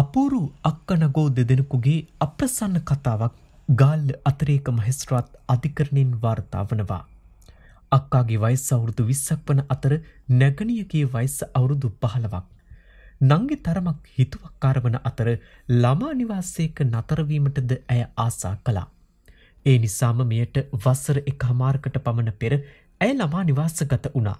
අපූරු අක්කනගෝ දෙදෙනෙකුගේ අප්‍රසන්න කතාවක් ගාල්ල අතරේක මහෙස්ත්‍රාත් අධිකරණින් වාර්තා වනවා. අක්කාගේ වයිස් අවුරුදු විස්සක් වන අතර නැගනියගේ වයිස්ස අවුරුදු පහලවක්. නංගෙ තරමක් හිතුවක්කාරවන අතර ළමා නිවාසයක නතරවීමටද ඇය ආසා කළා. ඒ නිසාම මෙයට වස්සර එක හමාර්කට පමණ පෙර ඇය ළමා නිවාසගත වනා.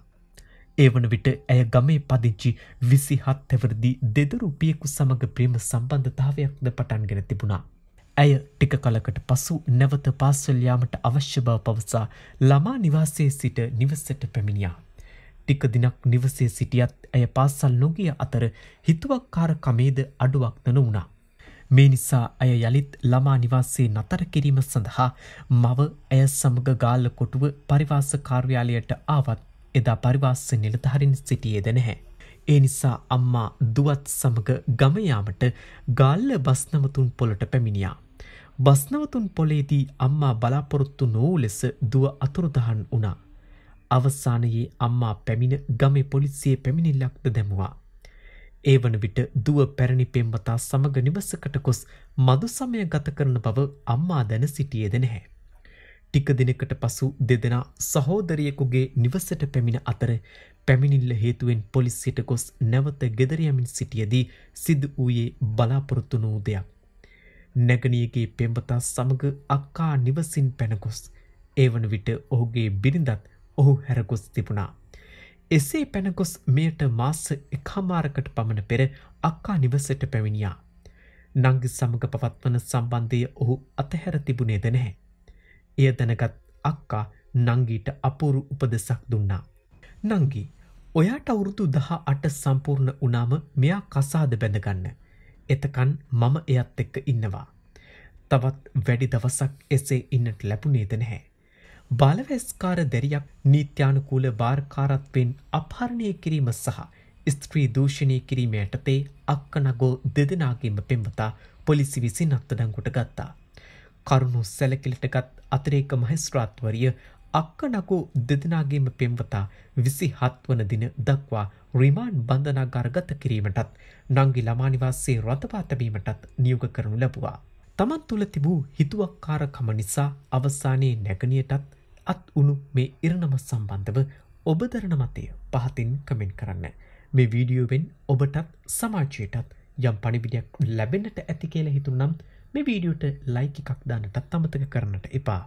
ඒ වන විට ඇය ගමේ පදිංචි විසිහත් තැවරදි දෙදරුපියෙකු සමඟ ප්‍රේම සම්බන්ධතාවයක්ද පටන්ගෙන තිබුණා. ඇය ටික කලකට පසු නැවත පාසල්යාමට අවශ්‍ය බව පවසා ළමා නිවාසේ සිට නිවසට පැමිණියා. ටික දිනක් නිවසේ සිටියත් ඇය පාසල් නොගිය අතර හිතුවක්කාර කමේද අඩුවක්ද නොවුණා. මේ නිසා ඇය යළිත් ළමා නිවාසේ නතර කිරීම සඳහා මව ඇය සමග ගාල්ල කොටුව පරිවාස කාර්යාලයට ආවත් එදා පරිවාස්ස නිලතහරින් සිටියේද නැහැ. ඒ නිසා අම්මා දුවත් සමග ගමයාමට ගල්ල බස්නමතුන් පොලට පැමිණියා. බස්නවතුන් පොලේදී අම්මා බලාපොරොත්තු නෝ ලෙස දුව අතුරුදහන් වුණා. අවසානයේ අම්මා පැමිණ ගමේ පොලිසිය පැමිණිල්ලක්ද දැමුවා. ඒ වන විට දුව පැරණි පෙම්වතා සමග නිවසකට කොස් මදු සමය ගත කරන බව අම්මා දැන සිටියේද නැහැ. ටික දිනකට පසු දෙදෙනා සහෝදරියෙකුගේ නිවසට පැමිණ අතර පැමිණිල්ල හේතුවෙන් පොලිසියට ගොස් නැවත ගෙදරයමින් සිටියදී සිදු වූයේ බලාපොරොත්තු වූ දෙයක්. නැගනියගේ පෙම්බතා සමග අක්කා නිවසින් පැනගොස් ඒ වන විට ඔහුගේ බිරිඳත් ඔහු හැරගොස් තිබුණා. එසේ පැනගොස් මෙයට මාස එකහමාරකට පමණ පෙර අක්කා නිවසට පැමිණියා. නංගි සමඟ පවත්වන සම්බන්ධය ඔහු අතහැර තිබුණේ ද නැහැ. එය තැනකත් අක්කා නංගීට අපූරු උපදෙසක් දුන්නා. නංගී ඔයාට අවුරුදු දහ අට සම්පූර්ණ වනාම මෙයා කසාද බැඳගන්න. එතකන් මම එයත් එක්ක ඉන්නවා. තවත් වැඩි දවසක් එසේ ඉන්නට ලැබුණේද නැහැ. බලවැස්කාර දැරියක් නීත්‍යානුකූල භාර්කාරත්වෙන් අපහරණය කිරීම සහ ස්ත්‍රී දූෂණය කිරීම යටතේ අක්කනගෝ දෙදෙනගේම පෙම්වතා පොලිසි විසින් අත්තඩංකුට ගත්තා. කරුණු සැලකිලිටගත් අතිරේක මහිස්ත්‍රාත්වරිය අක්කනකු දෙදෙනගේම පෙම්වතා විසි හත්වන දින දක්වා රිමාන්් බන්ධනාගාරගත කිරීමටත් නංගි ළමානිවාස්සේ රථපාතබීමටත් නියෝග කරනු ලැබවා. තමන් තුළ තිබූ හිතුවක්කාරකම නිසා අවසානයේ නැගනියටත් අත් වුණු මේ ඉරණම සම්බන්ධව ඔබදරණ මතය පහතින් කමෙන්ට් කරන්න. මේ වීඩියෝවෙන් ඔබටත් සමාජයටත් යම් පණිවිඩයක් ලැබෙන්නට ඇති කියල හිතුනම් මේ වීඩියට ලයි එකක් දාන්නටත් අමතක කරනට එපා